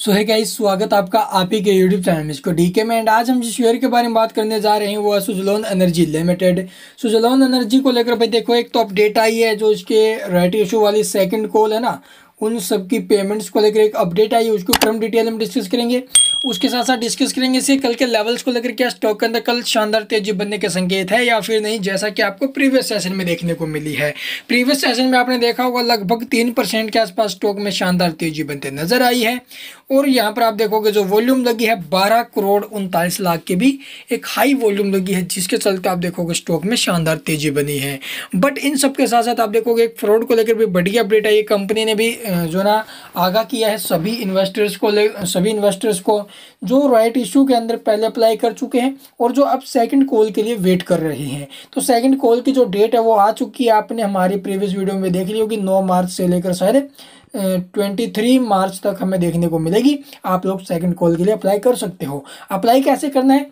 सो है क्या स्वागत आपका आप ही के यूट्यूब चैनल में इसको डीके में एंड आज हम जिस शेयर के बारे में बात करने जा रहे हैं वो है Suzlon energy limited Suzlon energy को लेकर भाई देखो एक तो अपडेट आई है जो इसके राइट इशू वाली सेकंड कॉल है ना उन सबकी पेमेंट्स को लेकर एक अपडेट आई है उसको क्रम डिटेल हम डिस्कस करेंगे उसके साथ साथ डिस्कस करेंगे इसे कल के लेवल्स को लेकर क्या स्टॉक के अंदर कल शानदार तेजी बनने के संकेत है या फिर नहीं जैसा कि आपको प्रीवियस सेशन में देखने को मिली है प्रीवियस सेशन में आपने देखा होगा लगभग तीन परसेंट के आसपास स्टॉक में शानदार तेजी बनते नजर आई है और यहाँ पर आप देखोगे जो वॉल्यूम लगी है बारह करोड़ उनतालीस लाख के भी एक हाई वॉल्यूम लगी है जिसके चलते आप देखोगे स्टॉक में शानदार तेजी बनी है बट इन सब के साथ साथ आप देखोगे एक फ्रॉड को लेकर भी बड़ी अपडेट आई कंपनी ने भी जो ना आगाह किया है सभी इन्वेस्टर्स को ले सभी इन्वेस्टर्स को जो राइट इशू के अंदर पहले अप्लाई कर चुके हैं और जो अब सेकंड कॉल के लिए वेट कर रहे हैं तो सेकंड कॉल की जो डेट है वो आ चुकी है आपने हमारी प्रीवियस वीडियो में देख ली होगी नौ मार्च से लेकर शायद ट्वेंटी थ्री मार्च तक हमें देखने को मिलेगी आप लोग सेकेंड कॉल के लिए अप्लाई कर सकते हो अप्लाई कैसे करना है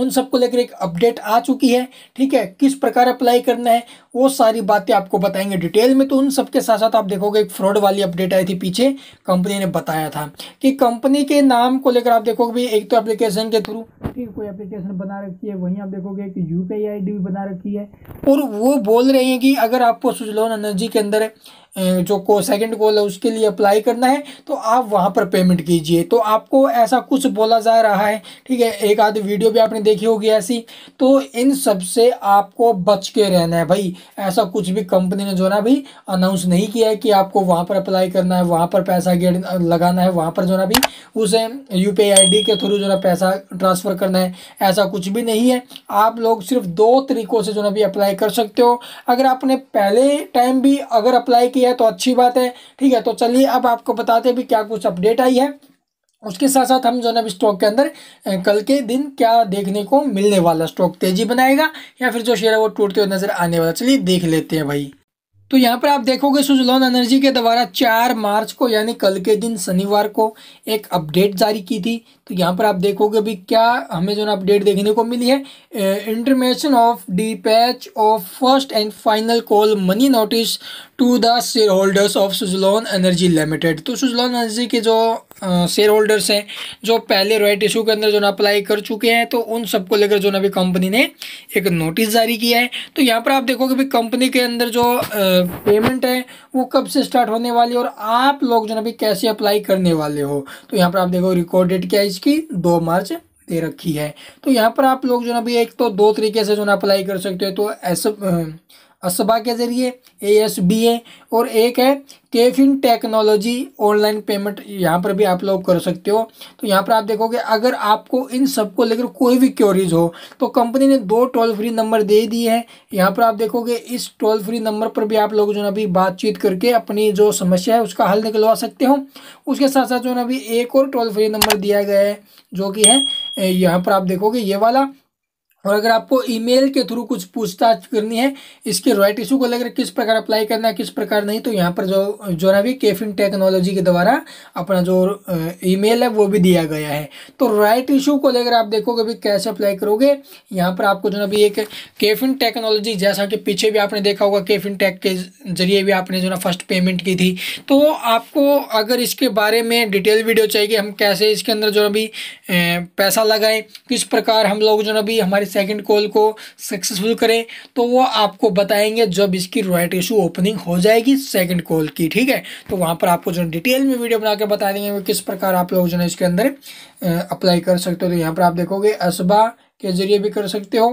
उन सबको लेकर एक अपडेट आ चुकी है ठीक है किस प्रकार अप्लाई करना है वो सारी बातें आपको बताएंगे डिटेल में तो उन सब के साथ साथ आप देखोगे एक फ्रॉड वाली अपडेट आई थी पीछे कंपनी ने बताया था कि कंपनी के नाम को लेकर आप देखोगे भी एक तो एप्लीकेशन के थ्रू ठीक कोई एप्लीकेशन बना रखी है वहीं आप देखोगे कि यू पी भी बना रखी है और वो बोल रहे हैं कि अगर आपको सुजलोन एनर्जी के अंदर जो को सेकंड कॉल है उसके लिए अप्लाई करना है तो आप वहाँ पर पेमेंट कीजिए तो आपको ऐसा कुछ बोला जा रहा है ठीक है एक आधी वीडियो भी आपने देखी होगी ऐसी तो इन सब से आपको बच के रहना है भाई ऐसा कुछ भी कंपनी ने जो ना भी अनाउंस नहीं किया है कि आपको वहाँ पर अप्लाई करना है वहाँ पर पैसा गेट लगाना है वहाँ पर जो ना भी उसे यू पी के थ्रू जो ना पैसा ट्रांसफ़र करना है ऐसा कुछ भी नहीं है आप लोग सिर्फ दो तरीक़ों से जो ना भी अप्लाई कर सकते हो अगर आपने पहले टाइम भी अगर अप्लाई किया है तो अच्छी बात है ठीक है तो चलिए अब आपको बताते हैं भी क्या कुछ अपडेट आई है उसके साथ साथ हम जो है स्टॉक के अंदर कल के दिन क्या देखने को मिलने वाला स्टॉक तेजी बनाएगा या फिर जो शेयर है वो टूटते हुए नजर आने वाला चलिए देख लेते हैं भाई तो यहाँ पर आप देखोगे सुजलॉन एनर्जी के द्वारा चार मार्च को यानी कल के दिन शनिवार को एक अपडेट जारी की थी तो यहाँ पर आप देखोगे भी क्या हमें जो ना अपडेट देखने को मिली है intimation of dispatch of first and final call money notice to the shareholders of Suzlon energy limited तो सुजलॉन एनर्जी के जो शेयर होल्डर्स हैं जो पहले राइट इशू के अंदर जो ना अप्लाई कर चुके हैं तो उन सबको लेकर जो ना अभी कंपनी ने एक नोटिस जारी किया है तो यहाँ पर आप देखोगे भी कंपनी के अंदर जो आ, पेमेंट है वो कब से स्टार्ट होने वाली है और आप लोग जो अभी कैसे अप्लाई करने वाले हो तो यहाँ पर आप देखो रिकॉर्ड डेट क्या है इसकी दो मार्च दे रखी है तो यहाँ पर आप लोग जो ना एक तो दो तरीके से जो ना अप्लाई कर सकते हो तो ऐसा असबा के ज़रिए ए एस बी ए और एक है केफिन टेक्नोलॉजी ऑनलाइन पेमेंट यहाँ पर भी आप लोग कर सकते हो तो यहाँ पर आप देखोगे अगर आपको इन सबको लेकर कोई भी क्योरीज हो तो कंपनी ने दो टोल फ्री नंबर दे दिए हैं यहाँ पर आप देखोगे इस टोल फ्री नंबर पर भी आप लोग जो ना अभी बातचीत करके अपनी जो समस्या है उसका हल निकलवा सकते हो उसके साथ साथ जो ना अभी एक और टोल फ्री नंबर दिया गया है जो कि है यहाँ पर आप देखोगे ये वाला और अगर आपको ईमेल के थ्रू कुछ पूछताछ करनी है इसके राइट इशू को लेकर किस प्रकार अप्लाई करना है किस प्रकार नहीं तो यहाँ पर जो जो ना भी केफिन टेक्नोलॉजी के द्वारा अपना जो ईमेल है वो भी दिया गया है तो राइट इशू को लेकर आप देखोगे भी कैसे अप्लाई करोगे यहाँ पर आपको जो ना भी एक केफिन टेक्नोलॉजी जैसा कि पीछे भी आपने देखा होगा केफिन टेक के जरिए भी आपने जो ना फर्स्ट पेमेंट की थी तो आपको अगर इसके बारे में डिटेल वीडियो चाहिए हम कैसे इसके अंदर जो ना भी पैसा लगाएं किस प्रकार हम लोग जो ना भी हमारे सेकंड कॉल को सक्सेसफुल करें तो वो आपको बताएंगे जब इसकी राइट इशू ओपनिंग हो जाएगी सेकंड कॉल की ठीक है तो वहाँ पर आपको जो डिटेल में वीडियो बना के बता देंगे वो किस प्रकार आप लोग जो है इसके अंदर अप्लाई कर सकते हो तो यहाँ पर आप देखोगे असबा के जरिए भी कर सकते हो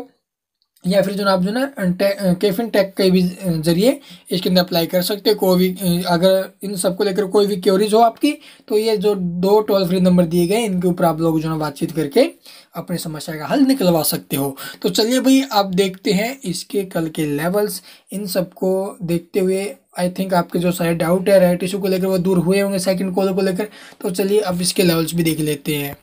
या फिर जो आप जो ना टे, केफिन टेक के भी जरिए इसके अंदर अप्लाई कर सकते हो कोई भी अगर इन सबको लेकर कोई भी क्योरीज हो आपकी तो ये जो दो टोल फ्री नंबर दिए गए इनके ऊपर आप लोग जो है बातचीत करके अपनी समस्या का हल निकलवा सकते हो तो चलिए भाई आप देखते हैं इसके कल के लेवल्स इन सबको देखते हुए आई थिंक आपके जो सारे डाउट है राइट इशू को लेकर वो दूर हुए होंगे सेकंड कॉल को लेकर तो चलिए अब इसके लेवल्स भी देख लेते हैं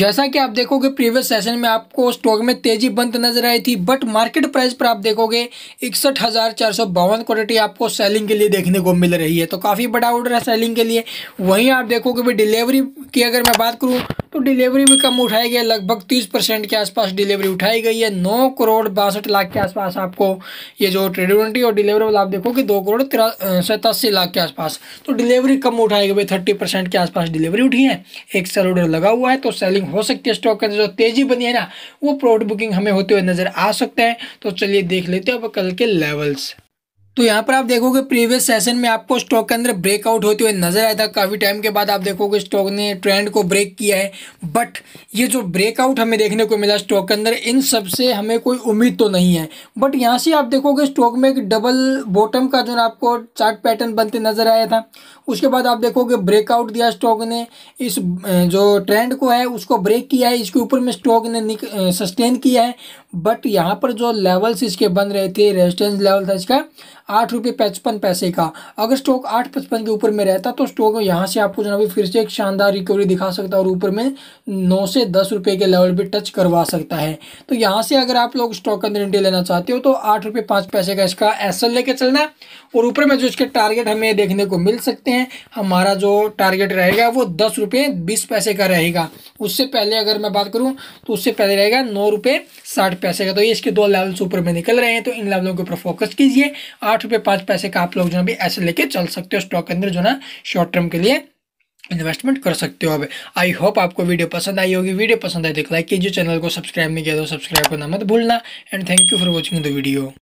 जैसा कि आप देखोगे प्रीवियस सेशन में आपको स्टॉक में तेजी बंद नजर आई थी बट मार्केट प्राइस पर आप देखोगे इकसठ हज़ार चार सौ बावन क्वालिटी आपको सेलिंग के लिए देखने को मिल रही है तो काफ़ी बड़ा ऑर्डर है सेलिंग के लिए वहीं आप देखोगे भी डिलीवरी की अगर मैं बात करूँ तो डिलीवरी भी कम उठाई गई है लगभग तीस परसेंट के आसपास डिलीवरी उठाई गई है नौ करोड़ बासठ लाख के आसपास आपको ये जो ट्रेडिवेंटी और डिलीवरेबल आप देखो कि दो करोड़ तिर सतासी लाख के आसपास तो डिलीवरी कम उठाई गई थर्टी परसेंट के आसपास डिलीवरी उठी है एक सेल ऑर्डर लगा हुआ है तो सेलिंग हो सकती है स्टॉक के अंदर जो तेज़ी बनी है ना वो प्रोडक्ट बुकिंग हमें होते हुए नज़र आ सकते हैं तो चलिए देख लेते हैं अब कल के लेवल्स तो यहाँ पर आप देखोगे प्रीवियस सेशन में आपको स्टॉक के अंदर ब्रेकआउट होते हुए नजर आया था काफ़ी टाइम के बाद आप देखोगे स्टॉक ने ट्रेंड को ब्रेक किया है बट ये जो ब्रेकआउट हमें देखने को मिला स्टॉक के अंदर इन सब से हमें कोई उम्मीद तो नहीं है बट यहाँ से आप देखोगे स्टॉक में एक डबल बॉटम का जो आपको चार्ट पैटर्न बनते नजर आया था उसके बाद आप देखोगे ब्रेकआउट दिया स्टॉक ने इस जो ट्रेंड को है उसको ब्रेक किया है इसके ऊपर में स्टॉक ने सस्टेन किया है बट यहाँ पर जो लेवल्स इसके बन रहे थे रेजिस्टेंस लेवल था इसका आठ रुपये पचपन पैसे का अगर स्टॉक आठ पचपन के ऊपर में रहता तो स्टॉक यहाँ से आपको जनाबी फिर से एक शानदार रिकवरी दिखा सकता है और ऊपर में नौ से दस रुपये के लेवल पर टच करवा सकता है तो यहाँ से अगर आप लोग स्टॉक अंदर एंट्री लेना चाहते हो तो आठ रुपये पाँच पैसे का इसका एस लेके चलना और ऊपर में जो इसके टारगेट हमें देखने को मिल सकते हैं हमारा जो टारगेट रहेगा वो दस रुपये बीस पैसे का रहेगा उससे पहले अगर मैं बात करूँ तो उससे पहले रहेगा नौ रुपये साठ पैसे का तो ये इसके दो लेवल्स ऊपर में निकल रहे हैं तो इन लेवलों के ऊपर फोकस कीजिए आठ रुपये पाँच पैसे का आप लोग जो ना ऐसे लेके चल सकते हो स्टॉक के अंदर जो ना शॉर्ट टर्म के लिए इन्वेस्टमेंट कर सकते हो अब आई होप आपको वीडियो पसंद आई होगी वीडियो पसंद आए तो लाइक कीजिए चैनल को सब्सक्राइब नहीं किया तो सब्सक्राइब करना मत भूलना and thank you for watching the video